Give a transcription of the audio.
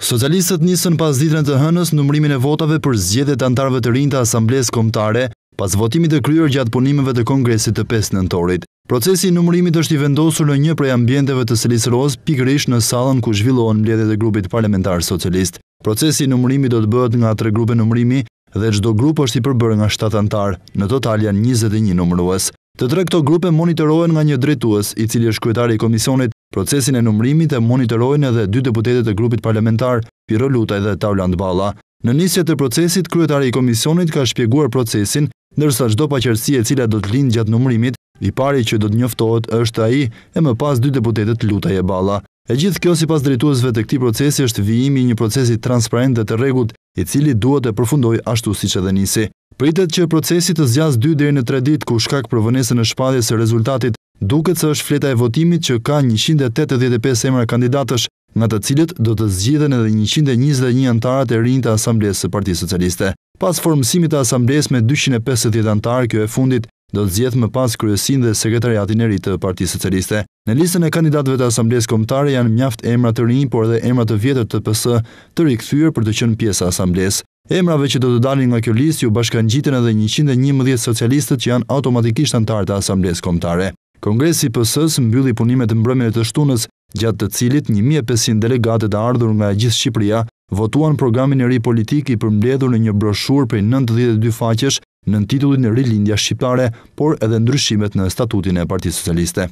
Socialistët nisën pas ditrën të hënës nëmrimin e votave për zgjedhjet antarëve të rinj të Asamblesë Komtare pas votimit të kryer gjatë punimeve të Kongresit të 5 nëntorit. Procesi i numërimit është i vendosur në një prej ambienteve të Selisëros, pikërisht në sallën ku zhvillohen mbledhjet e grupit parlamentar socialist. Procesi i numërimit do të bëhet nga tre grupe numërimi dhe çdo grup është i përbërë nga 7 anëtar. Në total janë 21 numërues. Të tre këto grupe monitorohen nga një drejtues, i cili është kryetari i komisionit Procesin e numrimit e monitorojnë edhe dy deputetet e grupit parlamentar, Piro Lutaj dhe Tauland Bala. Në njësjet të procesit, kryetare i komisionit ka shpjeguar procesin, nërsa qdo qërësi e cila do të linë gjatë numrimit, i pari që do të njoftohet është aji e më pas dy deputetet Lutaj e Bala. E gjithë kjo si pas drituesve të këti procesi është vijimi një procesi transparent dhe të regut, i cili duhet e përfundoj ashtu si që dhe njësi. Pritet që procesit të zjas 2 dhe në 3 dit ku shkak përvënese në shpadhe se rezultatit duket se është fleta e votimit që ka 185 emra kandidatësh, nga të cilët do të zgjidhen edhe 121 antarët e rinjë të Asamblesë së Parti Socialiste. Pas formësimit të Asamblesë me 250 antarë kjo e fundit, do të zgjithë më pas kryesin dhe sekretariatin e ri të Parti Socialiste. Në listën e kandidatëve të Asamblesë Kombëtare janë mjaft emra të rinj, por edhe emra të vjetër të PS, të rikthyer për të qenë pjesë Asamblesë. Emrave që do të dalin nga kjo listë ju bashkangjiten edhe 111 socialistët që janë automatikisht antarë të Asamblesë Kombëtare. Kongresi pësës mbyllë i punimet mbrëmjën e të shtunës, gjatë të cilit 1500 delegate të ardhur nga gjithë Shqipëria votuan programin e ri politik i përmbledhur në një broshur për 92 faqesh në titullin e ri lindja Shqiptare, por edhe ndryshimet në statutin e Parti Socialiste.